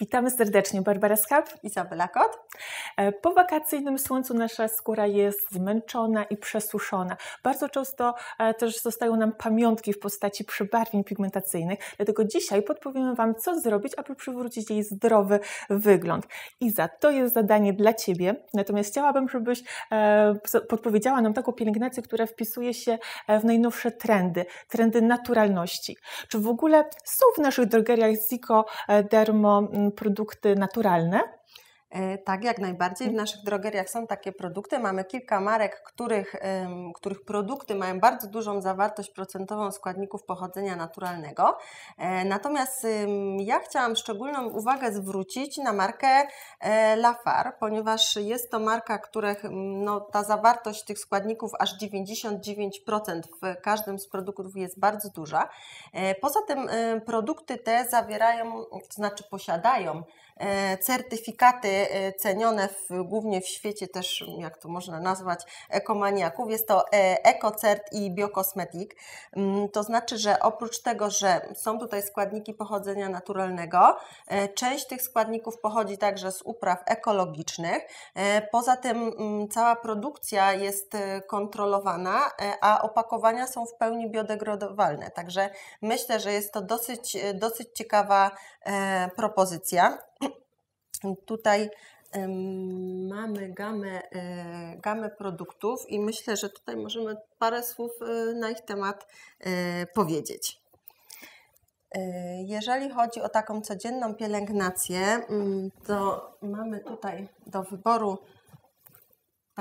Witamy serdecznie, Barbara Skap. Izabela Kot. E, po wakacyjnym słońcu nasza skóra jest zmęczona i przesuszona. Bardzo często e, też zostają nam pamiątki w postaci przebarwień pigmentacyjnych, dlatego dzisiaj podpowiemy Wam, co zrobić, aby przywrócić jej zdrowy wygląd. Iza, to jest zadanie dla Ciebie, natomiast chciałabym, żebyś e, podpowiedziała nam taką pielęgnację, która wpisuje się w najnowsze trendy, trendy naturalności. Czy w ogóle są w naszych drogeriach Zico Dermo produkty naturalne E, tak, jak najbardziej. W naszych drogeriach są takie produkty. Mamy kilka marek, których, których produkty mają bardzo dużą zawartość procentową składników pochodzenia naturalnego. E, natomiast ja chciałam szczególną uwagę zwrócić na markę e, Lafar, ponieważ jest to marka, których no, ta zawartość tych składników aż 99% w każdym z produktów jest bardzo duża. Poza tym produkty te zawierają, to znaczy posiadają certyfikaty E, cenione w, głównie w świecie też, jak to można nazwać, ekomaniaków. Jest to e, EcoCert i Biokosmetik. Mm, to znaczy, że oprócz tego, że są tutaj składniki pochodzenia naturalnego, e, część tych składników pochodzi także z upraw ekologicznych. Poza tym mm, cała produkcja jest kontrolowana, a opakowania są w pełni biodegradowalne. Także myślę, że jest to dosyć, dosyć ciekawa propozycja. Tutaj mamy gamę, e, gamę produktów i myślę, że tutaj możemy parę słów e, na ich temat e, powiedzieć. Jeżeli chodzi o taką codzienną pielęgnację, mm, to mamy tutaj do wyboru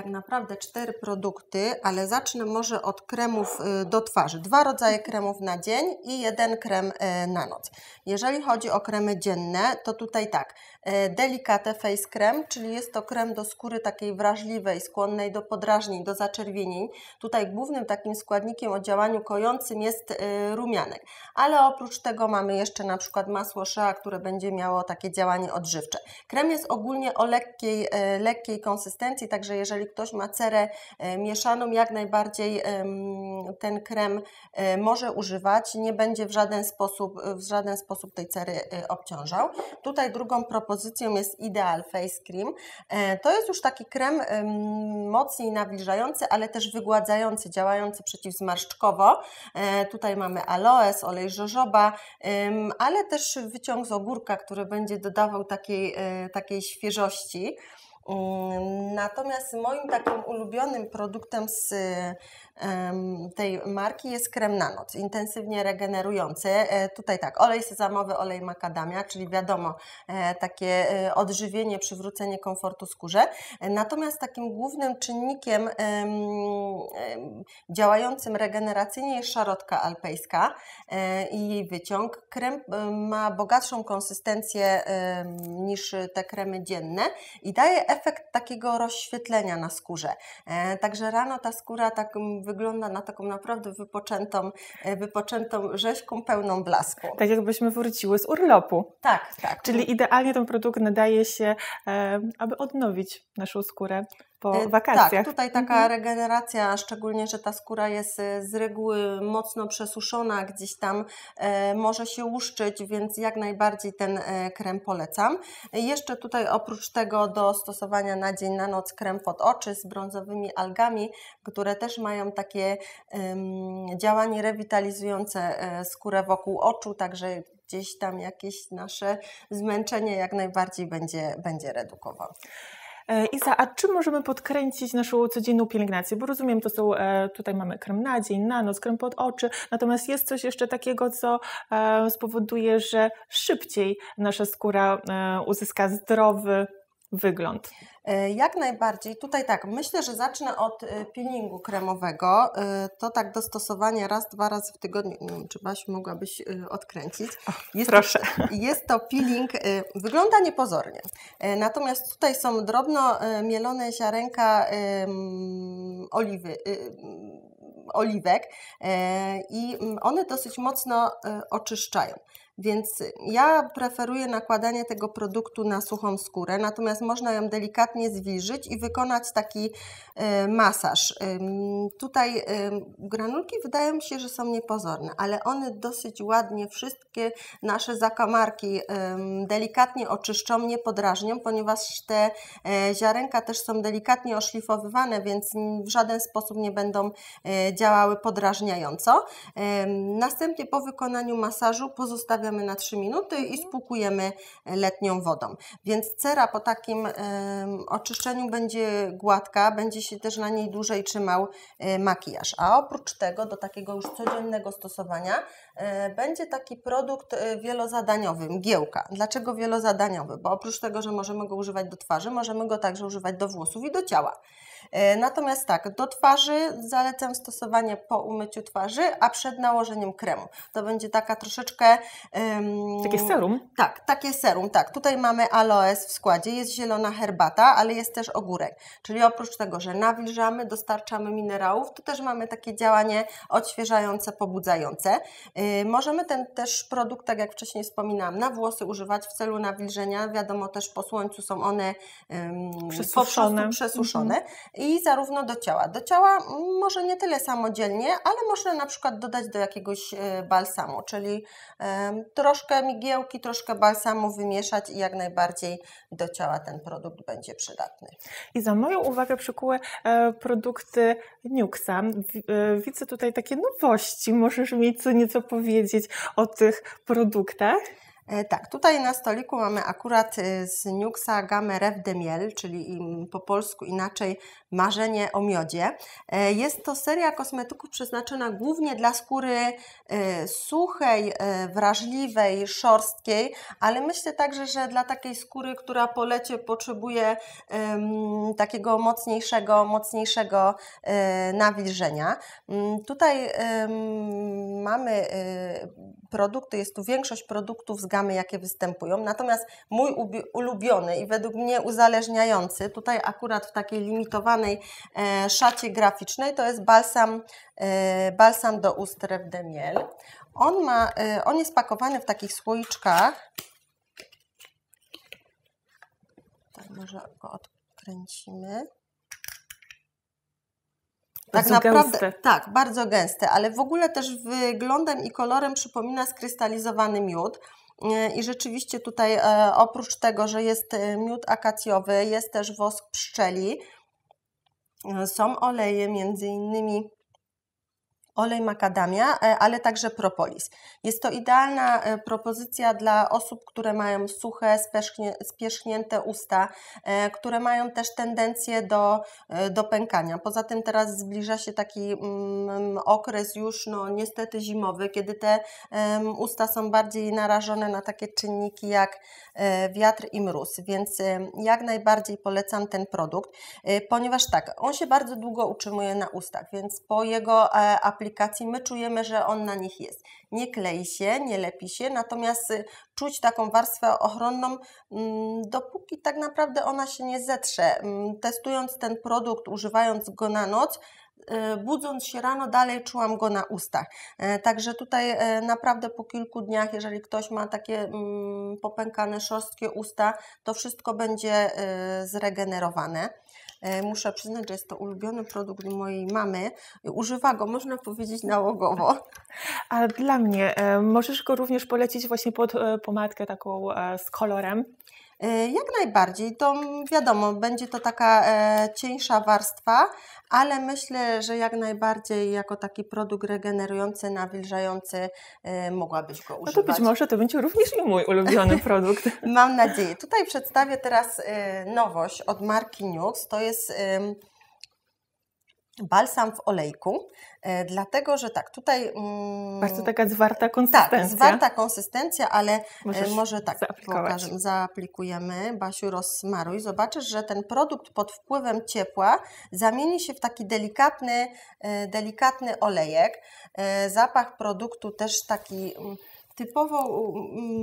tak naprawdę cztery produkty, ale zacznę może od kremów y, do twarzy. Dwa rodzaje mhm. kremów na dzień i jeden krem y, na noc. Jeżeli chodzi o kremy dzienne, to tutaj tak, y, Delicate Face Cream, czyli jest to krem do skóry takiej wrażliwej, skłonnej do podrażnień, do zaczerwienień. Tutaj głównym takim składnikiem o działaniu kojącym jest rumianek, ale oprócz tego mamy jeszcze na przykład masło shea, które będzie miało takie działanie odżywcze. Krem jest ogólnie o lekkiej, lekkiej konsystencji, także jeżeli ktoś ma cerę e, mieszaną, jak najbardziej ten krem e, może używać, nie będzie w żaden sposób, w żaden sposób tej cery e, obciążał. Tutaj drugą propozycją jest Ideal Face Cream. To jest już taki krem mocniej nawilżający, ale też wygładzający, działający przeciwzmarszczkowo. Tutaj mamy aloes, olej żożoba, ale też wyciąg z ogórka, który będzie dodawał takiej, takiej świeżości. Natomiast moim takim ulubionym produktem z tej marki jest krem na noc, intensywnie regenerujący. E, tutaj tak, olej sezamowy, olej makadamia, czyli wiadomo, e, takie e, odżywienie, przywrócenie komfortu skórze. Natomiast takim głównym czynnikiem działającym regeneracyjnie jest szarotka alpejska e, i jej wyciąg. Krem e, ma bogatszą konsystencję niż te kremy dzienne i daje efekt takiego rozświetlenia na skórze. E, także rano ta skóra tak wygląda na taką naprawdę wypoczętą, wypoczętą rzeźką pełną blasku. Tak jakbyśmy wróciły z urlopu. Tak, tak. Czyli idealnie ten produkt nadaje się, aby odnowić naszą skórę po e, wakacjach. Tak, tutaj taka mhm. regeneracja, szczególnie, że ta skóra jest e, z reguły mocno przesuszona, gdzieś tam e, może się łuszczyć, więc jak najbardziej ten krem polecam. Jeszcze tutaj oprócz tego do stosowania na dzień, na noc krem pod oczy z brązowymi algami, które też mają takie działanie rewitalizujące skórę wokół oczu, także gdzieś tam jakieś nasze zmęczenie jak najbardziej będzie, będzie redukował. E, Iza, a czym możemy podkręcić naszą codzienną pielęgnację? Bo rozumiem, to są, e, tutaj mamy krem na dzień, na noc, krem pod oczy, natomiast jest coś jeszcze takiego, co e, spowoduje, że szybciej nasza skóra uzyska zdrowy wygląd? E, jak najbardziej. Tutaj tak, myślę, że zacznę od e, peelingu kremowego. E, to tak dostosowanie raz, dwa razy w tygodniu. Nie wiem, czy baś mogłabyś odkręcić. Jest Proszę. jest to peeling, wygląda niepozornie. Natomiast tutaj są drobno mielone ziarenka oliwy, oliwek i mm, one dosyć mocno oczyszczają. Więc ja preferuję nakładanie tego produktu na suchą skórę, natomiast można ją delikatnie zwilżyć i wykonać taki e, masaż. Tutaj granulki wydają mi się, że są niepozorne, ale one dosyć ładnie wszystkie nasze zakamarki delikatnie oczyszczą, nie podrażnią, ponieważ te e, ziarenka też są delikatnie oszlifowywane, więc w żaden sposób nie będą e, działały podrażniająco. Następnie po wykonaniu masażu pozostawiam zostawiamy na 3 minuty i mhm. spłukujemy letnią wodą. Więc cera po takim oczyszczeniu będzie gładka, będzie się też na niej dłużej trzymał e, makijaż. A oprócz tego do takiego już codziennego stosowania E, będzie taki produkt e, wielozadaniowy, mgiełka. Dlaczego wielozadaniowy? Bo oprócz tego, że możemy go używać do twarzy, możemy go także używać do włosów i do ciała. E, natomiast tak, do twarzy zalecam stosowanie po umyciu twarzy, a przed nałożeniem kremu. To będzie taka troszeczkę. Um, takie serum? Tak, takie serum, tak. Tutaj mamy aloes w składzie, jest zielona herbata, ale jest też ogórek. Czyli oprócz tego, że nawilżamy, dostarczamy minerałów, to też mamy takie działanie odświeżające, pobudzające. Y, możemy ten też produkt, tak jak wcześniej wspominałam, na włosy używać w celu nawilżenia. Wiadomo też po słońcu są one przesuszone, przesuszone. Mhm. i zarówno do ciała. Do ciała mm, może nie tyle samodzielnie, ale można na przykład dodać do jakiegoś y, balsamu, czyli troszkę migiełki, troszkę balsamu wymieszać i jak najbardziej do ciała ten produkt będzie przydatny. I za moją uwagę przykuły e, produkty Nuxa. E, widzę tutaj takie nowości. Możesz mieć co nieco powiedzieć o tych produktach? E, tak, tutaj na stoliku mamy akurat e, z Nuxa gamę Rew de Miel, czyli po polsku inaczej marzenie o miodzie. E, jest to seria kosmetyków przeznaczona głównie dla skóry suchej, wrażliwej, szorstkiej, ale myślę także, że dla takiej skóry, która po lecie potrzebuje takiego mocniejszego, mocniejszego nawilżenia. Mm, tutaj mamy produkty, jest tu większość produktów z gamy jakie występują. Natomiast mój ulubiony i według mnie uzależniający, tutaj akurat w takiej limitowanej e, szacie graficznej, to jest balsam, e, balsam do ust Rew de Miel. On, ma, e, on jest pakowany w takich słoiczkach. Tak, może go odkręcimy. Tak bardzo naprawdę, gęste. tak, bardzo gęste, ale w ogóle też wyglądem i kolorem przypomina skrystalizowany miód. E, I rzeczywiście tutaj e, oprócz tego, że jest e, miód akacjowy, jest też wosk pszczeli, są oleje między innymi olej makadamia, e, ale także propolis. Jest to idealna e, propozycja dla osób, które mają suche, spierzchnięte usta, e, które mają też tendencję do, do pękania. Poza tym teraz zbliża się taki mm, okres już no, niestety zimowy, kiedy te usta są bardziej narażone na takie czynniki jak wiatr i mróz, więc jak najbardziej polecam ten produkt, ponieważ tak, on się bardzo długo utrzymuje na ustach, więc po jego aplikacji aplikacji my czujemy, że on na nich jest. Nie klei się, nie lepi się, natomiast y, czuć taką warstwę ochronną, mm, dopóki tak naprawdę ona się nie zetrze. Mm, testując ten produkt, używając go na noc, y, budząc się rano, dalej czułam go na ustach. E, także tutaj e, naprawdę po kilku dniach, jeżeli ktoś ma takie mm, popękane, szorstkie usta, to wszystko będzie y, zregenerowane. E, muszę przyznać, że jest to ulubiony produkt mojej mamy. Używa go, można powiedzieć, nałogowo. A dla mnie e, możesz go również polecić właśnie pod e, pomadkę taką z kolorem. E, jak najbardziej, to wiadomo, będzie to taka e, cieńsza warstwa, ale myślę, że jak najbardziej jako taki produkt regenerujący, nawilżający e, mogłabyś go używać. No to być może to będzie również i mój ulubiony produkt. Mam nadzieję. Tutaj przedstawię teraz nowość od marki Nux. To jest balsam w olejku, e, dlatego że tak, tutaj... Mm, Bardzo taka zwarta e, konsystencja. Tak, zwarta konsystencja, ale e, Możesz może tak pokażę, zaaplikujemy. Basiu, rozsmaruj. Zobaczysz, że ten produkt pod wpływem ciepła zamieni się w taki delikatny, delikatny olejek. Zapach produktu też taki mm, typowo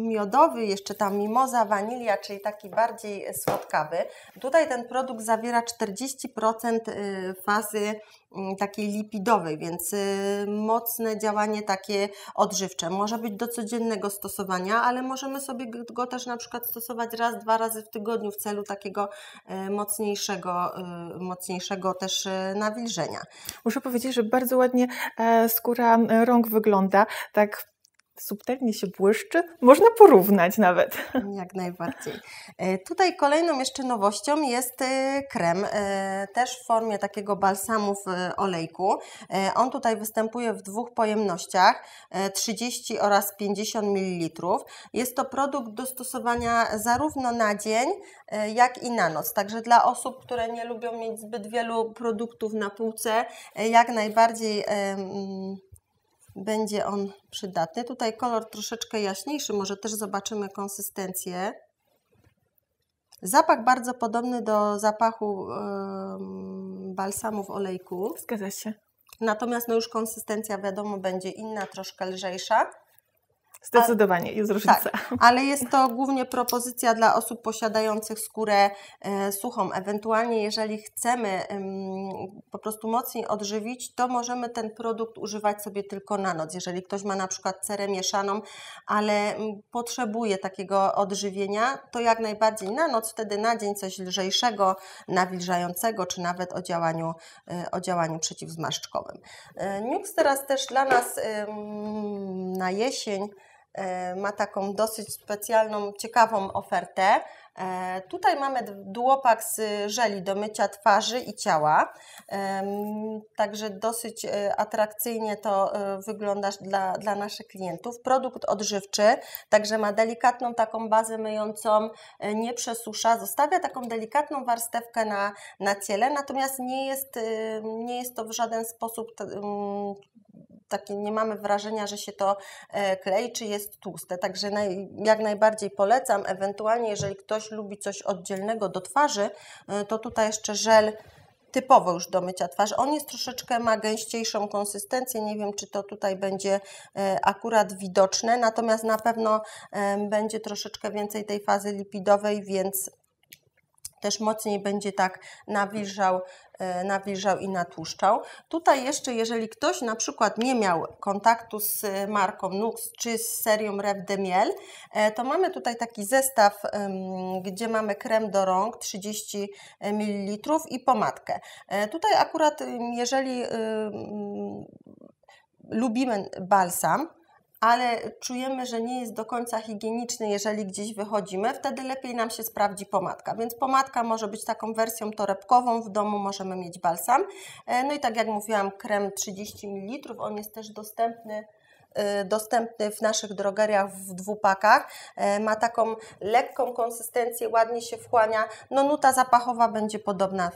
miodowy, jeszcze ta mimoza, wanilia, czyli taki bardziej słodkawy. Tutaj ten produkt zawiera 40% y, fazy mm, takiej lipidowej, więc y, mocne działanie takie odżywcze. Może być do codziennego stosowania, ale możemy sobie go też na przykład stosować raz, dwa razy w tygodniu w celu takiego y, mocniejszego, mocniejszego też nawilżenia. Muszę powiedzieć, że bardzo ładnie e, skóra rąk wygląda, tak subtelnie się błyszczy, można porównać nawet. Jak najbardziej. E, tutaj kolejną jeszcze nowością jest e, krem, e, też w formie takiego balsamu w olejku. On tutaj występuje w dwóch pojemnościach, 30 oraz 50 ml. Jest to produkt do stosowania zarówno na dzień, jak i na noc. Także dla osób, które nie lubią mieć zbyt wielu produktów na półce, jak najbardziej będzie on przydatny. Tutaj kolor troszeczkę jaśniejszy, może też zobaczymy konsystencję. Zapach bardzo podobny do zapachu yy, balsamu w olejku. Zgadza się. Natomiast no już konsystencja wiadomo będzie inna, troszkę lżejsza. Zdecydowanie, jest różnica. Tak, ale jest to głównie propozycja dla osób posiadających skórę e, suchą. Ewentualnie, jeżeli chcemy e, po prostu mocniej odżywić, to możemy ten produkt używać sobie tylko na noc. Jeżeli ktoś ma na przykład cerę mieszaną, ale potrzebuje takiego odżywienia, to jak najbardziej na noc, wtedy na dzień coś lżejszego, nawilżającego, czy nawet o działaniu, e, o działaniu przeciwzmarszczkowym. E, Nux teraz też dla nas na jesień E, ma taką dosyć specjalną, ciekawą ofertę. E, tutaj mamy duopak z żeli do mycia twarzy i ciała, e, także dosyć atrakcyjnie to wygląda dla, dla naszych klientów. Produkt odżywczy, także ma delikatną taką bazę myjącą, nie przesusza, zostawia taką delikatną warstewkę na, na ciele, natomiast nie jest, nie jest to w żaden sposób takie nie mamy wrażenia, że się to e, klei, czy jest tłuste. Także naj, jak najbardziej polecam. Ewentualnie, jeżeli ktoś lubi coś oddzielnego do twarzy, e, to tutaj jeszcze żel typowo już do mycia twarzy. On jest troszeczkę, ma gęściejszą konsystencję, nie wiem czy to tutaj będzie e, akurat widoczne, natomiast na pewno będzie troszeczkę więcej tej fazy lipidowej, więc też mocniej będzie tak nawilżał, e, nawilżał i natłuszczał. Tutaj jeszcze, jeżeli ktoś na przykład nie miał kontaktu z e, marką Nux czy z serią Rev de Miel, e, to mamy tutaj taki zestaw, gdzie mamy krem do rąk 30 ml i pomadkę. Tutaj akurat, jeżeli lubimy balsam, ale czujemy, że nie jest do końca higieniczny, jeżeli gdzieś wychodzimy, wtedy lepiej nam się sprawdzi pomadka. Więc pomadka może być taką wersją torebkową, w domu możemy mieć balsam. E, no i tak jak mówiłam, krem 30 ml, on jest też dostępny e, dostępny w naszych drogeriach w dwupakach. E, ma taką lekką konsystencję, ładnie się wchłania. No nuta zapachowa będzie podobna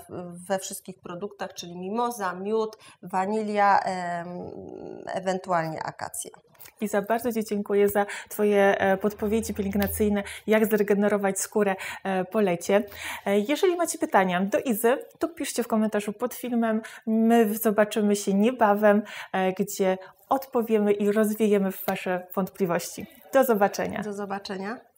we wszystkich produktach, czyli mimoza, miód, wanilia, ewentualnie akacja. Iza, bardzo Ci dziękuję za Twoje e, podpowiedzi pielęgnacyjne, jak zregenerować skórę e, po lecie. E, jeżeli macie pytania do Izy, to piszcie w komentarzu pod filmem. My zobaczymy się niebawem, gdzie odpowiemy i rozwiejemy Wasze wątpliwości. Do zobaczenia. Do zobaczenia.